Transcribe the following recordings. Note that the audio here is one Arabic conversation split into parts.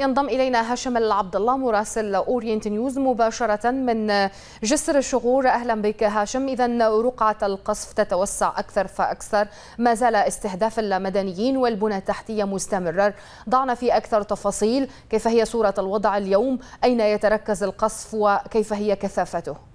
ينضم إلينا هاشم العبد الله مراسل أورينت نيوز مباشرة من جسر الشغور أهلا بك هاشم إذا رقعة القصف تتوسع أكثر فأكثر ما زال استهداف المدنيين والبنى التحتية مستمرا ضعنا في أكثر تفاصيل كيف هي صورة الوضع اليوم أين يتركز القصف وكيف هي كثافته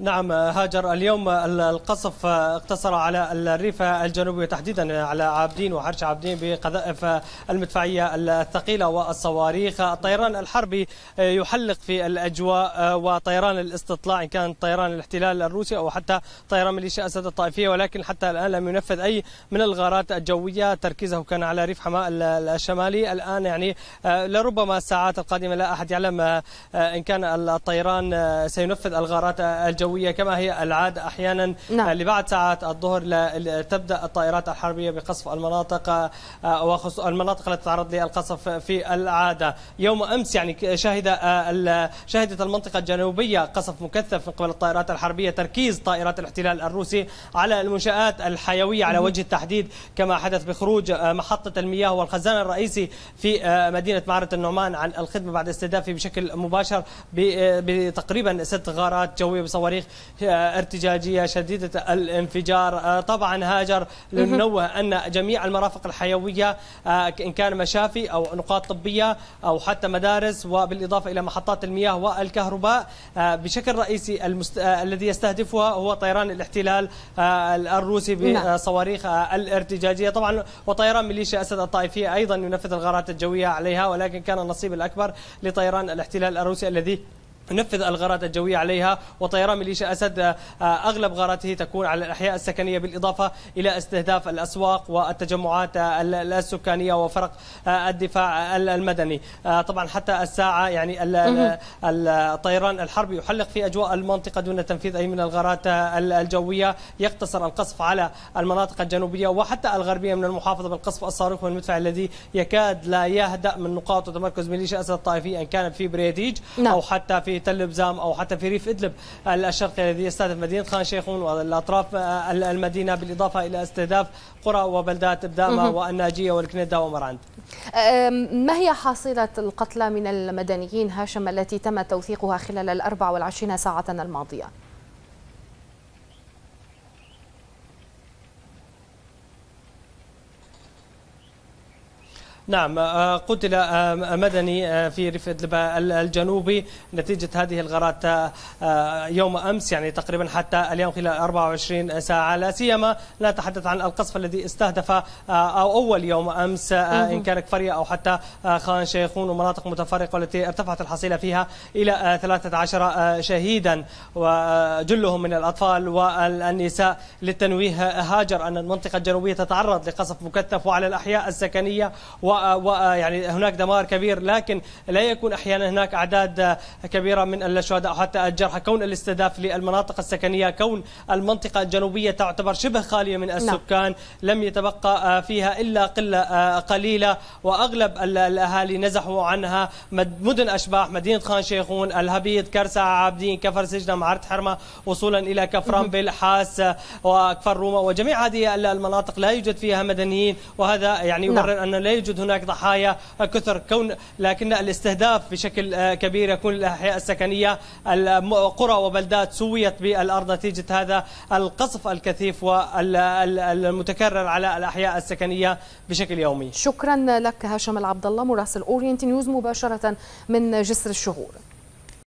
نعم هاجر اليوم القصف آه، اقتصر على الريف الجنوبي وتحديدا على عابدين وحرش عابدين بقذائف المدفعية الثقيلة والصواريخ الطيران الحربي آه، يحلق في الأجواء آه، وطيران الاستطلاع إن كان طيران الاحتلال الروسي أو حتى طيران ميليشيا أسد الطائفية ولكن حتى الآن لم ينفذ أي من الغارات الجوية تركيزه كان على ريف حماة الشمالي الآن يعني لربما الساعات القادمة لا أحد يعلم إن كان الطيران سينفذ الغارات الجوية الجوية كما هي العادة أحيانا نعم. لبعد ساعات الظهر تبدأ الطائرات الحربية بقصف المناطق آه، المناطق التي تتعرض للقصف في العادة يوم أمس يعني شهد آه، شهدت المنطقة الجنوبية قصف مكثف من قبل الطائرات الحربية تركيز طائرات الاحتلال الروسي على المنشآت الحيوية على وجه التحديد كما حدث بخروج آه، محطة المياه والخزان الرئيسي في مدينة معرة النعمان عن الخدمة بعد استهدافه بشكل مباشر بتقريبا ست غارات جوية بصواريخ تاريخ ارتجاجية شديدة الانفجار آه، طبعا هاجر لننوه أن جميع المرافق الحيوية آه، إن كان مشافي أو نقاط طبية أو حتى مدارس وبالإضافة إلى محطات المياه والكهرباء آه، بشكل رئيسي المست... الذي يستهدفها هو طيران الاحتلال الروسي نعم. بصواريخ الارتجاجية طبعا وطيران ميليشيا أسد الطائفية أيضا ينفذ الغارات الجوية عليها ولكن كان النصيب الأكبر لطيران الاحتلال الروسي الذي نفذ الغارات الجوية عليها وطيران ميليشيا أسد آه، أغلب غاراته تكون على الأحياء السكنية بالإضافة إلى استهداف الأسواق والتجمعات السكانية وفرق آه، الدفاع المدني آه، طبعا حتى الساعة يعني الطيران الحربي يحلق في أجواء المنطقة دون تنفيذ أي من الغارات الجوية يقتصر القصف على المناطق الجنوبية وحتى الغربية من المحافظة بالقصف الصاروخ والمدفع الذي يكاد لا يهدأ من نقاط وتمركز ميليشيا أسد الطائفي إن كان في بريديج نعم. أو حتى في تل بزام أو حتى في ريف إدلب الشرقي الذي يستهدف مدينة خان شيخون والأطراف آه، المدينة بالإضافة إلى استهداف قرى وبلدات بدامة والناجية والكندا ومراند ما هي حاصلة القتلى من المدنيين هاشم التي تم توثيقها خلال ال 24 ساعة الماضية؟ نعم آه، قتل آه، مدني آه، في ريف ادلب الجنوبي نتيجة هذه الغارات يوم أمس يعني تقريبا حتى اليوم خلال 24 ساعة لا سيما لا أتحدث عن القصف الذي استهدف أو أول يوم أمس إن كان كفرية أو حتى خان شيخون ومناطق متفرقة والتي ارتفعت الحصيلة فيها إلى 13 شهيدا وجلهم من الأطفال والنساء للتنويه هاجر أن المنطقة الجنوبية تتعرض لقصف مكثف وعلى الأحياء السكنية و ويعني هناك دمار كبير لكن لا يكون احيانا هناك اعداد كبيره من الشهداء او حتى الجرحى كون الاستهداف للمناطق السكنيه كون المنطقه الجنوبيه تعتبر شبه خاليه من نعم. السكان نعم. لم يتبقى فيها الا قله قليله واغلب الاهالي نزحوا عنها مدن اشباح مدينه خان شيخون الهبيد كرسعه عابدين كفر سجنه معرت حرمه وصولا الى كفران حاس وكفر روما وجميع هذه المناطق لا يوجد فيها مدنيين وهذا يعني نعم. يبرر ان لا يوجد هناك ضحايا آه، كثر كون لكن الاستهداف بشكل آه، كبير يكون الاحياء السكنيه قرى وبلدات سويت بالارض نتيجه هذا القصف الكثيف والمتكرر على الاحياء السكنيه بشكل يومي شكرا لك هاشم العبد الله مراسل اورينت نيوز مباشره من جسر الشهور